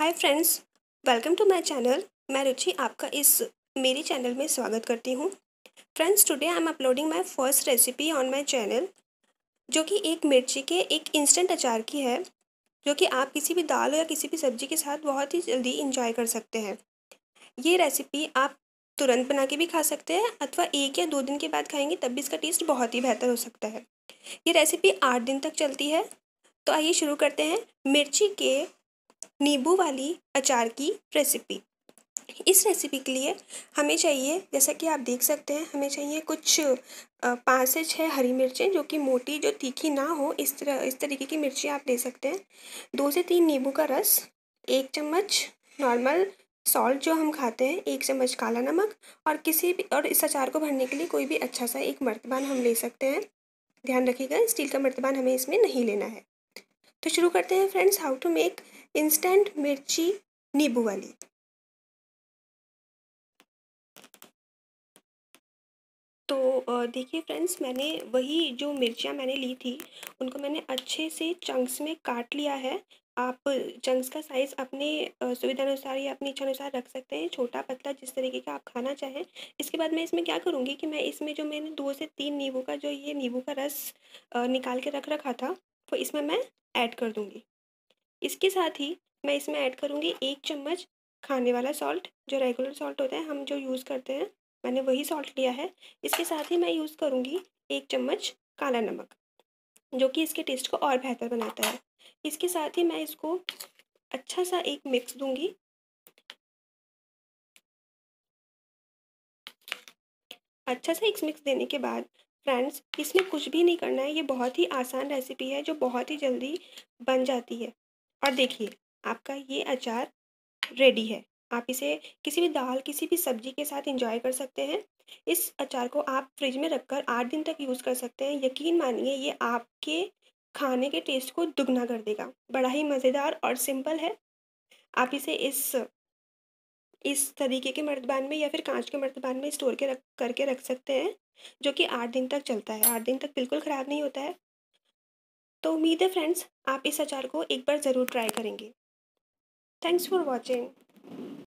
hi friends welcome to my channel मैं रुचि आपका इस मेरे चैनल में स्वागत करती हूँ friends today I am uploading my first recipe on my channel जो कि एक मिर्ची के एक इंस्टेंट अचार की है जो कि आप किसी भी दाल या किसी भी सब्जी के साथ बहुत ही जल्दी इंजॉय कर सकते हैं ये रेसिपी आप तुरंत बना के भी खा सकते हैं अथवा एक या दो दिन के बाद खाएंगे तब भी इसका टेस्ट बहुत ही बेहतर हो सकता है ये रेसिपी आठ दिन तक चलती है तो आइए शुरू करते हैं मिर्ची के नींबू वाली अचार की रेसिपी इस रेसिपी के लिए हमें चाहिए जैसा कि आप देख सकते हैं हमें चाहिए कुछ पाँच से छः हरी मिर्चें जो कि मोटी जो तीखी ना हो इस तरह इस तरीके की मिर्ची आप ले सकते हैं दो से तीन नींबू का रस एक चम्मच नॉर्मल सॉल्ट जो हम खाते हैं एक चम्मच काला नमक और किसी भी और इस अचार को भरने के लिए कोई भी अच्छा सा एक मर्तबान हम ले सकते हैं ध्यान रखिएगा स्टील का मर्तबान हमें इसमें नहीं लेना है तो शुरू करते हैं friends how to make instant मिर्ची नींबू वाली तो देखिए फ्रेंड्स मैंने वही जो मिर्चियाँ मैंने ली थी उनको मैंने अच्छे से चंक्स में काट लिया है आप चंक्स का साइज़ अपने सुविधा अनुसार या अपनी इच्छा अनुसार रख सकते हैं छोटा पतला जिस तरीके का आप खाना चाहें इसके बाद मैं इसमें क्या करूँगी कि मैं इसमें जो मैंने दो से तीन नींबू का जो ये नींबू का रस निकाल के रख रखा था वो इसमें मैं ऐड कर दूँगी इसके साथ ही मैं इसमें ऐड करूँगी एक चम्मच खाने वाला सॉल्ट जो रेगुलर सॉल्ट होता है हम जो यूज़ करते हैं मैंने वही सॉल्ट लिया है इसके साथ ही मैं यूज़ करूँगी एक चम्मच काला नमक जो कि इसके टेस्ट को और बेहतर बनाता है इसके साथ ही मैं इसको अच्छा सा एक मिक्स दूंगी अच्छा सा एक मिक्स देने के बाद फ्रेंड्स इसमें कुछ भी नहीं करना है ये बहुत ही आसान रेसिपी है जो बहुत ही जल्दी बन जाती है और देखिए आपका ये अचार रेडी है आप इसे किसी भी दाल किसी भी सब्जी के साथ इंजॉय कर सकते हैं इस अचार को आप फ्रिज में रखकर आठ दिन तक यूज़ कर सकते हैं यकीन मानिए ये आपके खाने के टेस्ट को दुगना कर देगा बड़ा ही मज़ेदार और सिंपल है आप इसे इस इस तरीके के मर्तबान में या फिर कांच के मर्तबान में स्टोर के रख करके रख सकते हैं जो कि आठ दिन तक चलता है आठ दिन तक बिल्कुल ख़राब नहीं होता है तो उम्मीद है फ्रेंड्स आप इस अचार को एक बार ज़रूर ट्राई करेंगे थैंक्स फॉर वॉचिंग